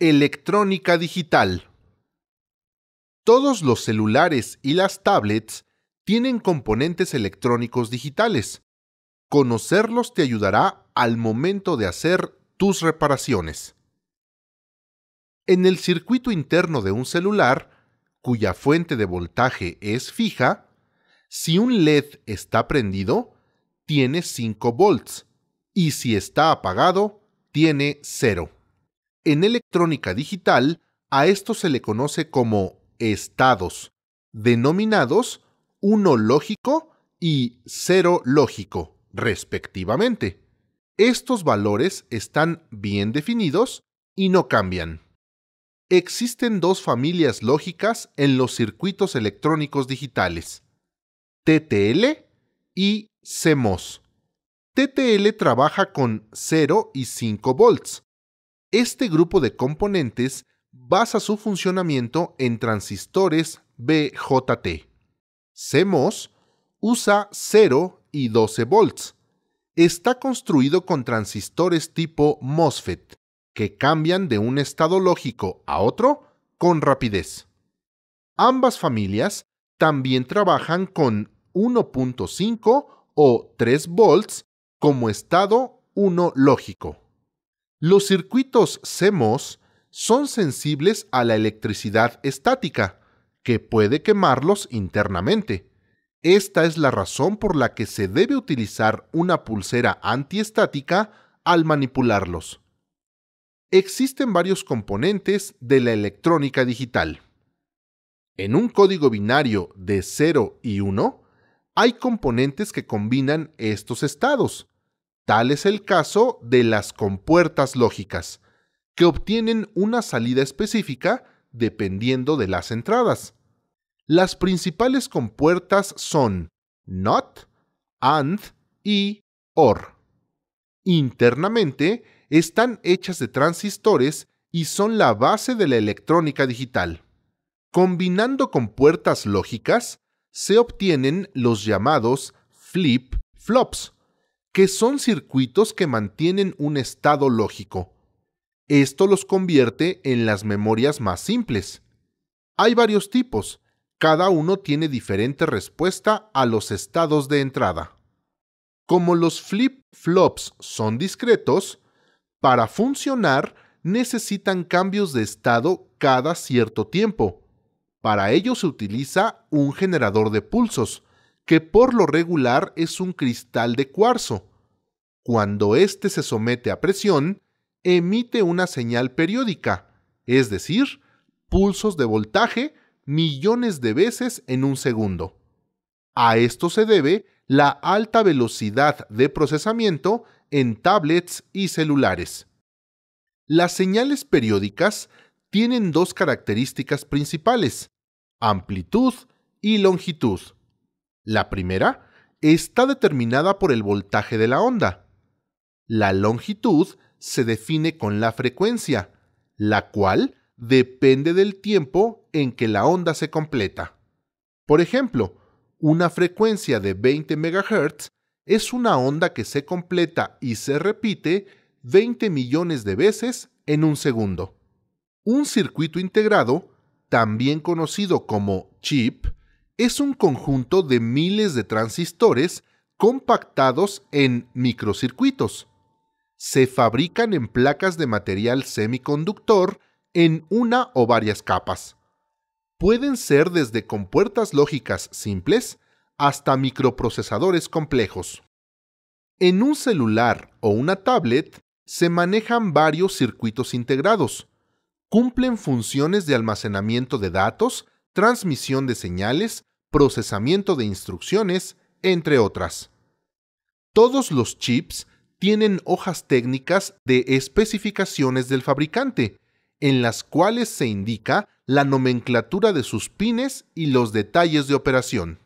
Electrónica digital. Todos los celulares y las tablets tienen componentes electrónicos digitales. Conocerlos te ayudará al momento de hacer tus reparaciones. En el circuito interno de un celular, cuya fuente de voltaje es fija, si un LED está prendido, tiene 5 volts y si está apagado, tiene 0. En electrónica digital, a esto se le conoce como estados, denominados uno lógico y 0 lógico, respectivamente. Estos valores están bien definidos y no cambian. Existen dos familias lógicas en los circuitos electrónicos digitales, TTL y CMOS. TTL trabaja con 0 y 5 volts, este grupo de componentes basa su funcionamiento en transistores BJT. CMOS usa 0 y 12 volts. Está construido con transistores tipo MOSFET, que cambian de un estado lógico a otro con rapidez. Ambas familias también trabajan con 1.5 o 3 volts como estado 1 lógico. Los circuitos CMOS son sensibles a la electricidad estática, que puede quemarlos internamente. Esta es la razón por la que se debe utilizar una pulsera antiestática al manipularlos. Existen varios componentes de la electrónica digital. En un código binario de 0 y 1, hay componentes que combinan estos estados, Tal es el caso de las compuertas lógicas, que obtienen una salida específica dependiendo de las entradas. Las principales compuertas son not, and y or. Internamente, están hechas de transistores y son la base de la electrónica digital. Combinando compuertas lógicas, se obtienen los llamados flip-flops, que son circuitos que mantienen un estado lógico. Esto los convierte en las memorias más simples. Hay varios tipos, cada uno tiene diferente respuesta a los estados de entrada. Como los flip-flops son discretos, para funcionar necesitan cambios de estado cada cierto tiempo. Para ello se utiliza un generador de pulsos, que por lo regular es un cristal de cuarzo cuando éste se somete a presión, emite una señal periódica, es decir, pulsos de voltaje millones de veces en un segundo. A esto se debe la alta velocidad de procesamiento en tablets y celulares. Las señales periódicas tienen dos características principales, amplitud y longitud. La primera está determinada por el voltaje de la onda la longitud se define con la frecuencia, la cual depende del tiempo en que la onda se completa. Por ejemplo, una frecuencia de 20 MHz es una onda que se completa y se repite 20 millones de veces en un segundo. Un circuito integrado, también conocido como chip, es un conjunto de miles de transistores compactados en microcircuitos, se fabrican en placas de material semiconductor en una o varias capas. Pueden ser desde compuertas lógicas simples hasta microprocesadores complejos. En un celular o una tablet se manejan varios circuitos integrados. Cumplen funciones de almacenamiento de datos, transmisión de señales, procesamiento de instrucciones, entre otras. Todos los chips tienen hojas técnicas de especificaciones del fabricante, en las cuales se indica la nomenclatura de sus pines y los detalles de operación.